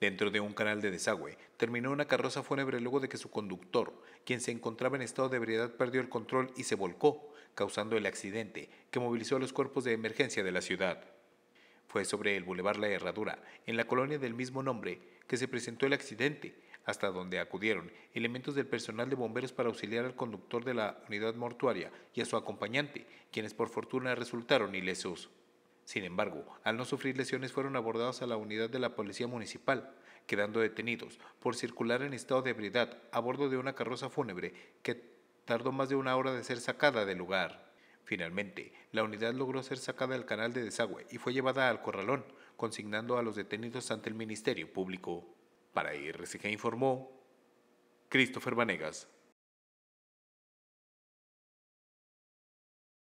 Dentro de un canal de desagüe, terminó una carroza fúnebre luego de que su conductor, quien se encontraba en estado de ebriedad, perdió el control y se volcó, causando el accidente que movilizó a los cuerpos de emergencia de la ciudad. Fue sobre el Boulevard La Herradura, en la colonia del mismo nombre, que se presentó el accidente, hasta donde acudieron elementos del personal de bomberos para auxiliar al conductor de la unidad mortuaria y a su acompañante, quienes por fortuna resultaron ilesos. Sin embargo, al no sufrir lesiones fueron abordados a la unidad de la Policía Municipal, quedando detenidos por circular en estado de ebriedad a bordo de una carroza fúnebre que tardó más de una hora de ser sacada del lugar. Finalmente, la unidad logró ser sacada del canal de desagüe y fue llevada al corralón, consignando a los detenidos ante el Ministerio Público. Para que informó Christopher Vanegas.